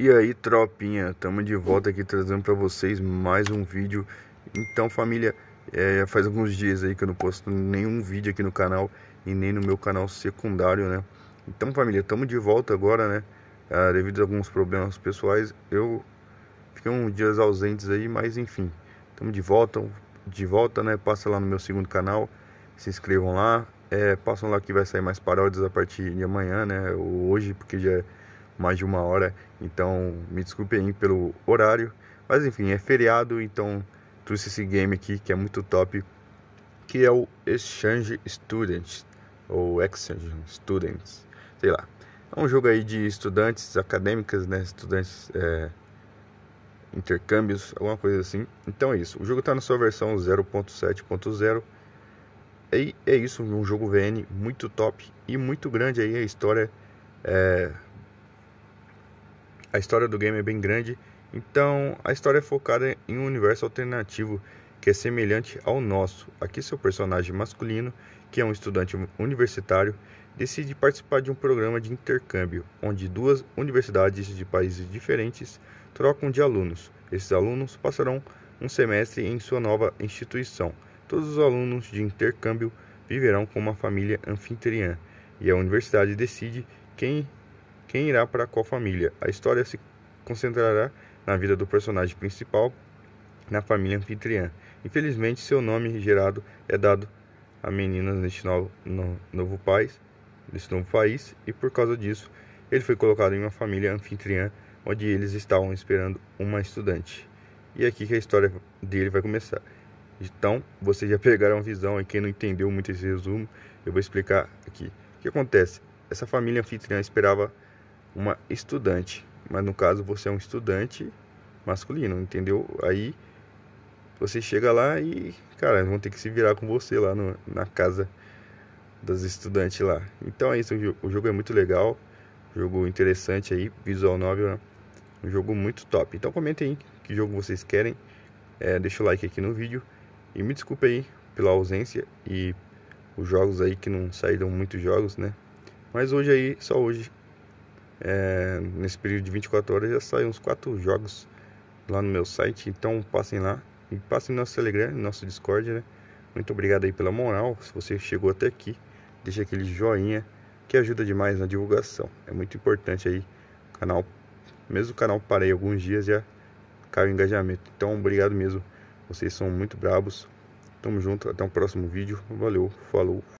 E aí, tropinha, estamos de volta aqui trazendo para vocês mais um vídeo. Então, família, é, faz alguns dias aí que eu não posto nenhum vídeo aqui no canal e nem no meu canal secundário, né? Então, família, estamos de volta agora, né? Ah, devido a alguns problemas pessoais, eu fiquei uns dias ausentes aí, mas enfim, estamos de volta, de volta, né? Passa lá no meu segundo canal, se inscrevam lá, é, passam lá que vai sair mais paródias a partir de amanhã, né? Ou hoje, porque já é mais de uma hora, então me desculpe aí pelo horário, mas enfim, é feriado, então trouxe esse game aqui que é muito top, que é o Exchange Students, ou Exchange Students, sei lá. É um jogo aí de estudantes acadêmicas, né, estudantes... É intercâmbios, alguma coisa assim. Então é isso. O jogo está na sua versão 0.7.0. E é isso, um jogo VN muito top e muito grande aí a história é, a história do game é bem grande, então a história é focada em um universo alternativo que é semelhante ao nosso. Aqui seu personagem masculino, que é um estudante universitário, decide participar de um programa de intercâmbio, onde duas universidades de países diferentes trocam de alunos. Esses alunos passarão um semestre em sua nova instituição. Todos os alunos de intercâmbio viverão com uma família anfitriã, e a universidade decide quem quem irá para qual família. A história se concentrará na vida do personagem principal, na família anfitriã. Infelizmente, seu nome gerado é dado a meninas neste novo, no, novo país, neste novo país, e por causa disso, ele foi colocado em uma família anfitriã onde eles estavam esperando uma estudante. E é aqui que a história dele vai começar. Então, vocês já pegaram a visão e quem não entendeu muito esse resumo, eu vou explicar aqui. O que acontece? Essa família anfitriã esperava uma estudante. Mas no caso você é um estudante masculino, entendeu? Aí você chega lá e, cara, vão ter que se virar com você lá no, na casa das estudantes lá. Então é isso, o jogo é muito legal, jogo interessante aí, visual novel, né? um jogo muito top. Então comentem aí que jogo vocês querem, é, deixa o like aqui no vídeo e me desculpe aí pela ausência e os jogos aí que não saíram muitos jogos, né? Mas hoje aí, só hoje é, nesse período de 24 horas já saiu uns 4 jogos lá no meu site. Então passem lá e passem no nosso Telegram, no nosso Discord, né? Muito obrigado aí pela moral. Se você chegou até aqui, deixa aquele joinha que ajuda demais na divulgação. É muito importante aí. O canal, mesmo o canal parei alguns dias já caiu o engajamento. Então obrigado mesmo. Vocês são muito bravos Tamo junto, até o um próximo vídeo. Valeu, falou.